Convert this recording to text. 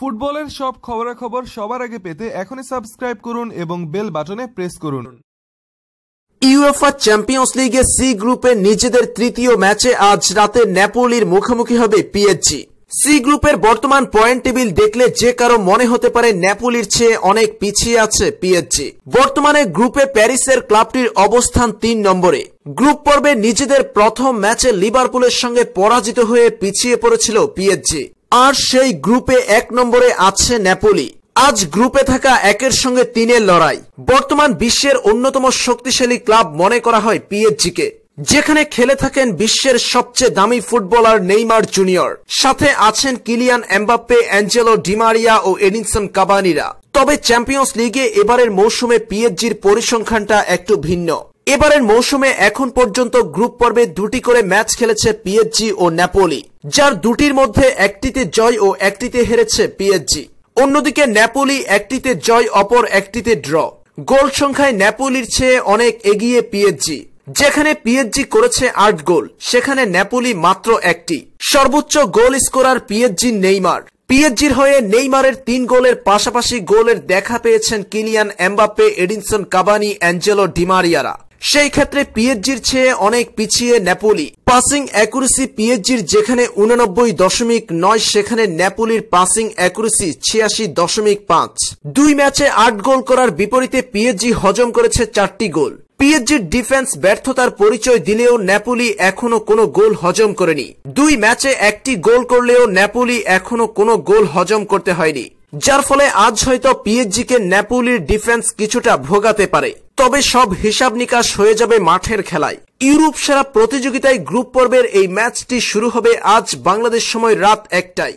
ফুটবলের সব খবরাখবর সবার আগে পেতে এখনই সাবস্ক্রাইব করুন এবং বেল বাটনে প্রেস করুন ইউএফা চ্যাম্পিয়ন্স লিগে সি গ্রুপে নিজেদের তৃতীয় ম্যাচে আজ রাতে ন্যাপোলির মুখোমুখি হবে পিএসজি সি গ্রুপের বর্তমান পয়েন্ট টেবিল দেখলে যে কারো মনে হতে পারে ন্যাপোলির চেয়ে অনেক পিছিয়ে আছে পিএসজি বর্তমানে গ্রুপে প্যারিসের ক্লাবটির অবস্থান তিন নম্বরে গ্রুপ পর্বে নিজেদের প্রথম ম্যাচে লিভারপুলের সঙ্গে পরাজিত হয়ে পিছিয়ে পড়েছিল পিএসজি আর সেই গ্রুপে এক নম্বরে আছে নেপোলি আজ গ্রুপে থাকা একের সঙ্গে তিনের লড়াই বর্তমান বিশ্বের অন্যতম শক্তিশালী ক্লাব মনে করা হয় পিএসজিকে যেখানে খেলে থাকেন বিশ্বের সবচেয়ে দামি ফুটবলার নেইমার জুনিয়র সাথে আছেন কিলিয়ান এমবাপ্পে অ্যাঞ্জেলো ডিমারিয়া ও এডিনসন কাবানিরা তবে চ্যাম্পিয়ন্স লিগে এবারের মৌসুমে পিএচজির পরিসংখ্যানটা একটু ভিন্ন এবারের মৌসুমে এখন পর্যন্ত গ্রুপ পর্বে দুটি করে ম্যাচ খেলেছে পিএচজি ও নেপোলি যার দুটির মধ্যে একটিতে জয় ও একটিতে হেরেছে পিএসজি অন্যদিকে ন্যাপোলি একটিতে জয় অপর একটিতে ড্র গোল সংখ্যায় ন্যাপোলির চেয়ে অনেক এগিয়ে পিএসজি যেখানে পিএসজি করেছে আট গোল সেখানে ন্যাপোলি মাত্র একটি সর্বোচ্চ গোল স্কোরার পিএসজি নেইমার পিএসজির হয়ে নেইমারের তিন গোলের পাশাপাশি গোলের দেখা পেয়েছেন Kylian Mbappe Edinson Cavani Angelo ডিমারিয়ারা সেই ক্ষেত্রে পিএচজির চেয়ে অনেক পিছিয়ে ন্যাপোলি পাসিং অ্যাকুরেসি পিএচজির যেখানে উনানব্বই দশমিক নয় সেখানে ন্যাপোলির পাসিং অ্যাকুরেসি ছিয়াশি দশমিক পাঁচ দুই ম্যাচে আট গোল করার বিপরীতে পিএচজি হজম করেছে চারটি গোল পিএচজির ডিফেন্স ব্যর্থতার পরিচয় দিলেও ন্যাপোলি এখনো কোনো গোল হজম করেনি দুই ম্যাচে একটি গোল করলেও ন্যাপোলি এখনো কোনো গোল হজম করতে হয়নি যার ফলে আজ হয়তো পিএসজিকে ন্যাপুলির ডিফেন্স কিছুটা ভোগাতে পারে তবে সব হিসাব নিকাশ হয়ে যাবে মাঠের খেলায় ইউরোপ সেরা প্রতিযোগিতায় গ্রুপ পর্বের এই ম্যাচটি শুরু হবে আজ বাংলাদেশ সময় রাত একটায়